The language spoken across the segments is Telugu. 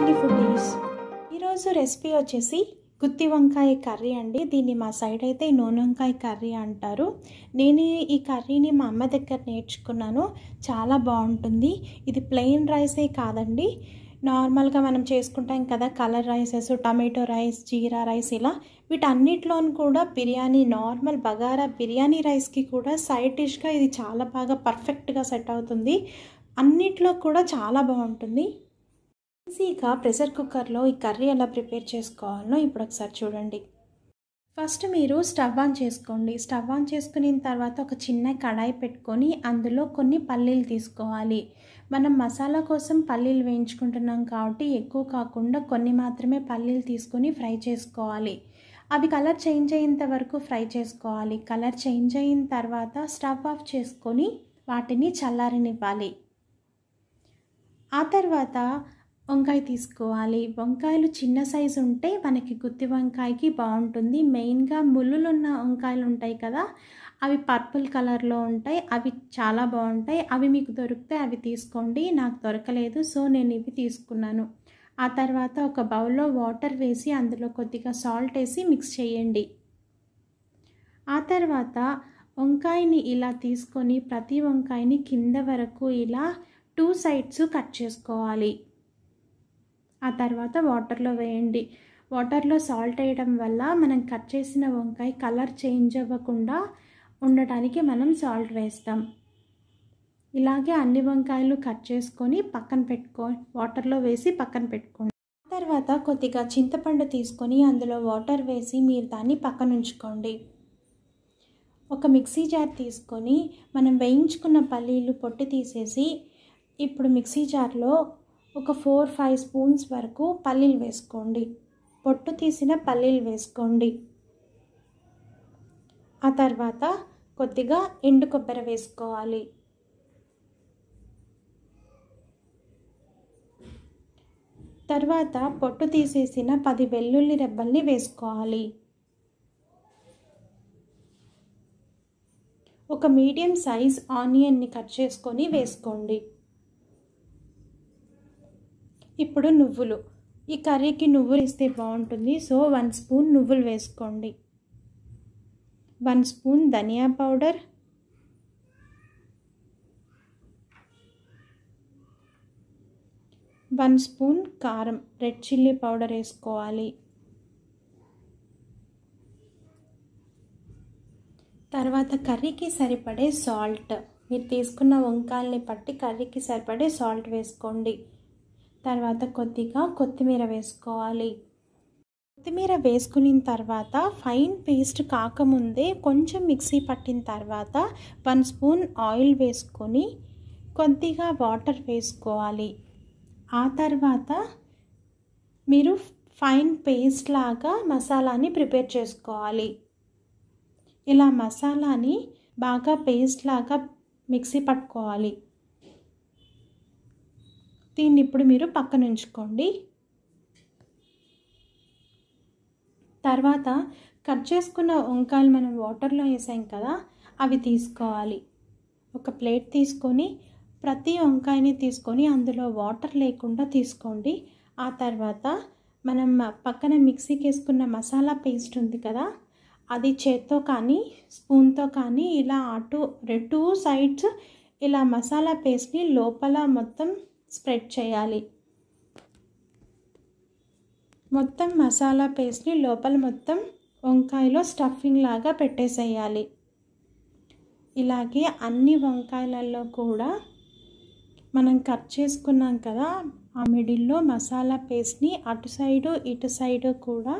వచ్చింది ఫుడీస్ ఈరోజు రెసిపీ వచ్చేసి గుత్తి వంకాయ కర్రీ అండి దీన్ని మా సైడ్ అయితే నూనె వంకాయ కర్రీ అంటారు నేను ఈ కర్రీని మా అమ్మ దగ్గర నేర్చుకున్నాను చాలా బాగుంటుంది ఇది ప్లెయిన్ రైసే కాదండి నార్మల్గా మనం చేసుకుంటాం కదా colour rices tomato rice jeera rice ఇలా వీటన్నిటిలోనూ కూడా బిర్యానీ నార్మల్ బగారా బిర్యానీ రైస్కి కూడా సైడ్ డిష్గా ఇది చాలా బాగా పర్ఫెక్ట్గా సెట్ అవుతుంది అన్నిట్లో కూడా చాలా బాగుంటుంది ఇక ప్రెషర్ కుక్కర్లో ఈ కర్రీ ఎలా ప్రిపేర్ చేసుకోవాలో ఇప్పుడు ఒకసారి చూడండి ఫస్ట్ మీరు స్టవ్ ఆన్ చేసుకోండి స్టవ్ ఆన్ చేసుకున్న తర్వాత ఒక చిన్న కడాయి పెట్టుకొని అందులో కొన్ని పల్లీలు తీసుకోవాలి మనం మసాలా కోసం పల్లీలు వేయించుకుంటున్నాం కాబట్టి ఎక్కువ కాకుండా కొన్ని మాత్రమే పల్లీలు తీసుకొని ఫ్రై చేసుకోవాలి అవి కలర్ చేంజ్ అయ్యేంత వరకు ఫ్రై చేసుకోవాలి కలర్ చేంజ్ అయిన తర్వాత స్టవ్ ఆఫ్ చేసుకొని వాటిని చల్లారనివ్వాలి ఆ తర్వాత వంకాయ తీసుకోవాలి వంకాయలు చిన్న సైజు ఉంటే మనకి గుత్తి వంకాయకి బాగుంటుంది మెయిన్గా ముళ్ళులున్న వంకాయలు ఉంటాయి కదా అవి పర్పుల్ కలర్లో ఉంటాయి అవి చాలా బాగుంటాయి అవి మీకు దొరికితే అవి తీసుకోండి నాకు దొరకలేదు సో నేను ఇవి తీసుకున్నాను ఆ తర్వాత ఒక బౌల్లో వాటర్ వేసి అందులో కొద్దిగా సాల్ట్ వేసి మిక్స్ చేయండి ఆ తర్వాత వంకాయని ఇలా తీసుకొని ప్రతి వంకాయని కింద వరకు ఇలా టూ సైడ్స్ కట్ చేసుకోవాలి ఆ తర్వాత వాటర్లో వేయండి వాటర్లో సాల్ట్ వేయడం వల్ల మనం కట్ చేసిన వంకాయ కలర్ చేంజ్ అవ్వకుండా ఉండటానికి మనం సాల్ట్ వేస్తాం ఇలాగే అన్ని వంకాయలు కట్ చేసుకొని పక్కన పెట్టుకో వాటర్లో వేసి పక్కన పెట్టుకోండి తర్వాత కొద్దిగా చింతపండు తీసుకొని అందులో వాటర్ వేసి మీరు దాన్ని పక్కన ఉంచుకోండి ఒక మిక్సీ జార్ తీసుకొని మనం వేయించుకున్న పల్లీలు పొట్టి తీసేసి ఇప్పుడు మిక్సీ జార్లో ఒక ఫోర్ ఫైవ్ స్పూన్స్ వరకు పల్లీలు వేసుకోండి పొట్టు తీసిన పల్లీలు వేసుకోండి ఆ తర్వాత కొద్దిగా ఎండు కొబ్బరి వేసుకోవాలి తర్వాత పొట్టు తీసేసిన పది వెల్లుల్లి రెబ్బల్ని వేసుకోవాలి ఒక మీడియం సైజ్ ఆనియన్ని కట్ చేసుకొని వేసుకోండి ఇప్పుడు నువ్వులు ఈ కర్రీకి నువ్వులు ఇస్తే బాగుంటుంది సో వన్ స్పూన్ నువ్వులు వేసుకోండి వన్ స్పూన్ ధనియా పౌడర్ వన్ స్పూన్ కారం రెడ్ చిల్లీ పౌడర్ వేసుకోవాలి తర్వాత కర్రీకి సరిపడే సాల్ట్ మీరు తీసుకున్న వంకాయల్ని బట్టి కర్రీకి సరిపడే సాల్ట్ వేసుకోండి తర్వాత కొద్దిగా కొత్తిమీర వేసుకోవాలి కొత్తిమీర వేసుకున్న తర్వాత ఫైన్ పేస్ట్ కాకముందే కొంచెం మిక్సీ పట్టిన తర్వాత వన్ స్పూన్ ఆయిల్ వేసుకొని కొద్దిగా వాటర్ వేసుకోవాలి ఆ తర్వాత మీరు ఫైన్ పేస్ట్ లాగా మసాలాని ప్రిపేర్ చేసుకోవాలి ఇలా మసాలాని బాగా పేస్ట్ లాగా మిక్సీ పట్టుకోవాలి దీన్ని ఇప్పుడు మీరు పక్కన ఉంచుకోండి తర్వాత కట్ చేసుకున్న వంకాయలు మనం వాటర్లో వేసాం కదా అవి తీసుకోవాలి ఒక ప్లేట్ తీసుకొని ప్రతి వంకాయని తీసుకొని అందులో వాటర్ లేకుండా తీసుకోండి ఆ తర్వాత మనం పక్కన మిక్సీకి వేసుకున్న మసాలా పేస్ట్ ఉంది కదా అది చేత్తో కానీ స్పూన్తో కానీ ఇలా అటు రెండు సైడ్స్ ఇలా మసాలా పేస్ట్ని లోపల మొత్తం స్ప్రెడ్ చేయాలి మొత్తం మసాలా పేస్ట్ని లోపల మొత్తం వంకాయలో స్టఫింగ్ లాగా పెట్టేసేయాలి ఇలాగే అన్ని వంకాయలలో కూడా మనం కట్ చేసుకున్నాం కదా ఆ మిడిల్లో మసాలా పేస్ట్ని అటు సైడు ఇటు సైడు కూడా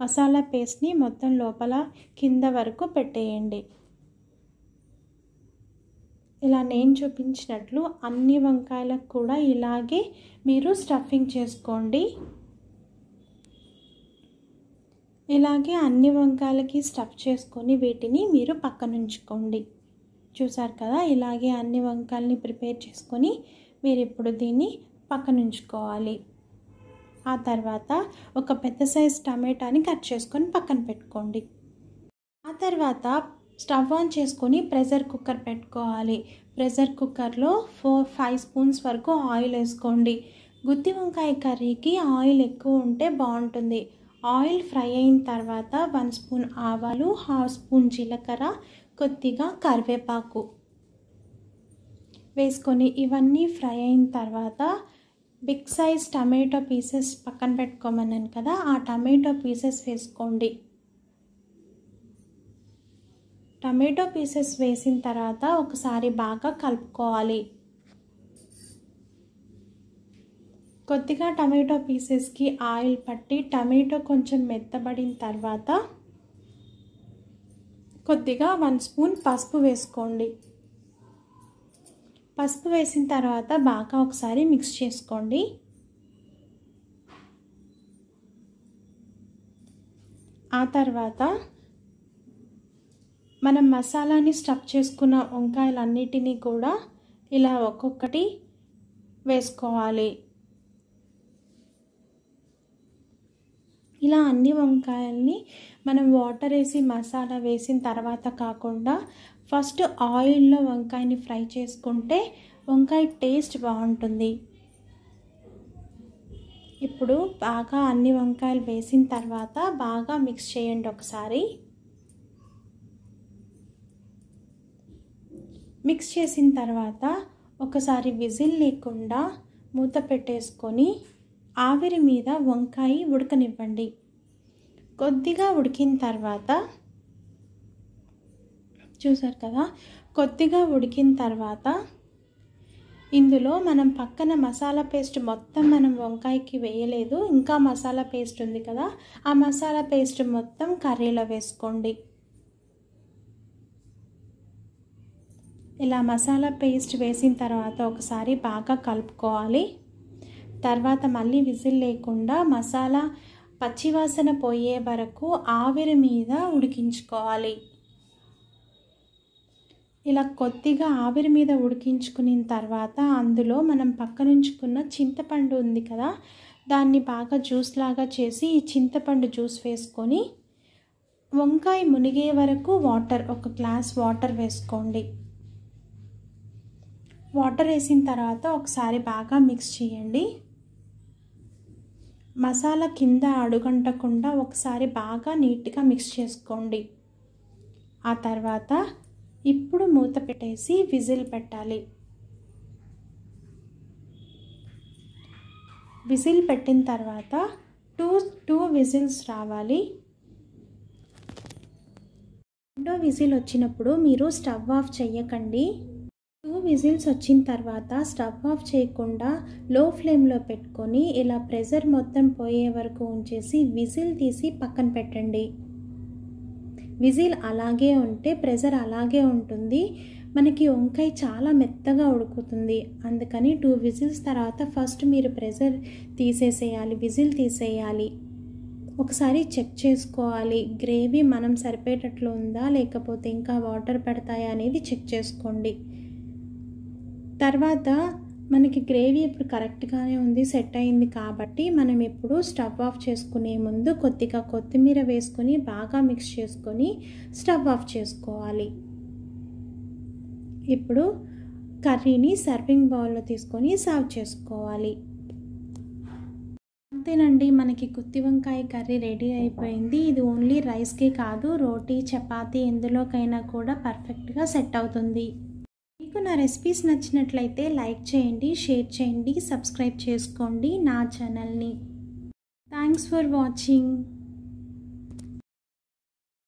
మసాలా పేస్ట్ని మొత్తం లోపల కింద వరకు పెట్టేయండి ఇలా నేను చూపించినట్లు అన్ని వంకాయలకు కూడా ఇలాగే మీరు స్టఫింగ్ చేసుకోండి ఇలాగే అన్ని వంకాయలకి స్టఫ్ చేసుకొని వీటిని మీరు పక్కనుంచుకోండి చూసారు కదా ఇలాగే అన్ని వంకాయలని ప్రిపేర్ చేసుకొని మీరు ఇప్పుడు దీన్ని పక్కనుంచుకోవాలి ఆ తర్వాత ఒక పెద్ద సైజ్ టమాటాని కట్ చేసుకొని పక్కన పెట్టుకోండి ఆ తర్వాత స్టవ్ ఆన్ చేసుకొని ప్రెషర్ కుక్కర్ పెట్టుకోవాలి ప్రెషర్ కుక్కర్లో ఫోర్ ఫైవ్ స్పూన్స్ వరకు ఆయిల్ వేసుకోండి గుత్తి వంకాయ కర్రీకి ఆయిల్ ఎక్కువ ఉంటే బాగుంటుంది ఆయిల్ ఫ్రై అయిన తర్వాత వన్ స్పూన్ ఆవాలు హాఫ్ స్పూన్ జీలకర్ర కొద్దిగా కరివేపాకు వేసుకొని ఇవన్నీ ఫ్రై అయిన తర్వాత బిగ్ సైజ్ టమాటో పీసెస్ పక్కన పెట్టుకోమన్నాను కదా ఆ టమాటో పీసెస్ వేసుకోండి టమాటో పీసెస్ వేసిన తర్వాత ఒకసారి బాగా కలుపుకోవాలి కొద్దిగా టమాటో పీసెస్కి ఆయిల్ పట్టి టమాటో కొంచెం మెత్తబడిన తర్వాత కొద్దిగా వన్ స్పూన్ పసుపు వేసుకోండి పసుపు వేసిన తర్వాత బాగా ఒకసారి మిక్స్ చేసుకోండి ఆ తర్వాత మనం మసాలాని స్టఫ్ చేసుకున్న వంకాయలన్నిటినీ కూడా ఇలా ఒక్కొక్కటి వేసుకోవాలి ఇలా అన్ని వంకాయల్ని మనం వాటర్ వేసి మసాలా వేసిన తర్వాత కాకుండా ఫస్ట్ ఆయిల్లో వంకాయని ఫ్రై చేసుకుంటే వంకాయ టేస్ట్ బాగుంటుంది ఇప్పుడు బాగా అన్ని వంకాయలు వేసిన తర్వాత బాగా మిక్స్ చేయండి ఒకసారి మిక్స్ చేసిన తర్వాత ఒకసారి విజిల్ లేకుండా మూత పెట్టేసుకొని ఆవిరి మీద వంకాయ ఉడకనివ్వండి కొద్దిగా ఉడికిన తర్వాత చూసారు కదా కొద్దిగా ఉడికిన తర్వాత ఇందులో మనం పక్కన మసాలా పేస్ట్ మొత్తం మనం వంకాయకి వేయలేదు ఇంకా మసాలా పేస్ట్ ఉంది కదా ఆ మసాలా పేస్ట్ మొత్తం కర్రీలో వేసుకోండి ఇలా మసాలా పేస్ట్ వేసిన తర్వాత ఒకసారి బాగా కలుపుకోవాలి తర్వాత మళ్ళీ విజిల్ లేకుండా మసాలా పచ్చివాసన పోయే వరకు ఆవిరి మీద ఉడికించుకోవాలి ఇలా కొద్దిగా ఆవిరి మీద ఉడికించుకున్న తర్వాత అందులో మనం పక్కనుంచుకున్న చింతపండు ఉంది కదా దాన్ని బాగా జ్యూస్ లాగా చేసి ఈ చింతపండు జ్యూస్ వేసుకొని వంకాయ మునిగే వరకు వాటర్ ఒక గ్లాస్ వాటర్ వేసుకోండి వాటర్ వేసిన తర్వాత ఒకసారి బాగా మిక్స్ చేయండి మసాలా కింద అడుగంటకుండా ఒకసారి బాగా నీట్గా మిక్స్ చేసుకోండి ఆ తర్వాత ఇప్పుడు మూత పెట్టేసి విజిల్ పెట్టాలి విజిల్ పెట్టిన తర్వాత టూ టూ విజిల్స్ రావాలి రెండో విజిల్ వచ్చినప్పుడు మీరు స్టవ్ ఆఫ్ చెయ్యకండి టూ విజిల్స్ వచ్చిన తర్వాత స్టవ్ ఆఫ్ చేయకుండా లో ఫ్లేమ్లో పెట్టుకొని ఇలా ప్రెజర్ మొత్తం పోయే వరకు ఉంచేసి విజిల్ తీసి పక్కన పెట్టండి విజిల్ అలాగే ఉంటే ప్రెజర్ అలాగే ఉంటుంది మనకి వంకాయ చాలా మెత్తగా ఉడుకుతుంది అందుకని టూ విజిల్స్ తర్వాత ఫస్ట్ మీరు ప్రెజర్ తీసేసేయాలి విజిల్ తీసేయాలి ఒకసారి చెక్ చేసుకోవాలి గ్రేవీ మనం సరిపోయేటట్లు ఉందా లేకపోతే ఇంకా వాటర్ పెడతాయా అనేది చెక్ చేసుకోండి తర్వాత మనకి గ్రేవీ ఇప్పుడు కరెక్ట్గానే ఉంది సెట్ అయింది కాబట్టి మనం ఎప్పుడు స్టవ్ ఆఫ్ చేసుకునే ముందు కొద్దిగా కొత్తిమీర వేసుకొని బాగా మిక్స్ చేసుకొని స్టవ్ ఆఫ్ చేసుకోవాలి ఇప్పుడు కర్రీని సర్వింగ్ బౌల్లో తీసుకొని సర్వ్ చేసుకోవాలి అంతేనండి మనకి కుత్తి వంకాయ కర్రీ రెడీ అయిపోయింది ఇది ఓన్లీ రైస్కి కాదు రోటీ చపాతీ ఎందులోకైనా కూడా పర్ఫెక్ట్గా సెట్ అవుతుంది మీకు నా రెసిపీస్ నచ్చినట్లయితే లైక్ చేయండి షేర్ చేయండి సబ్స్క్రైబ్ చేసుకోండి నా ఛానల్ని థ్యాంక్స్ ఫర్ వాచింగ్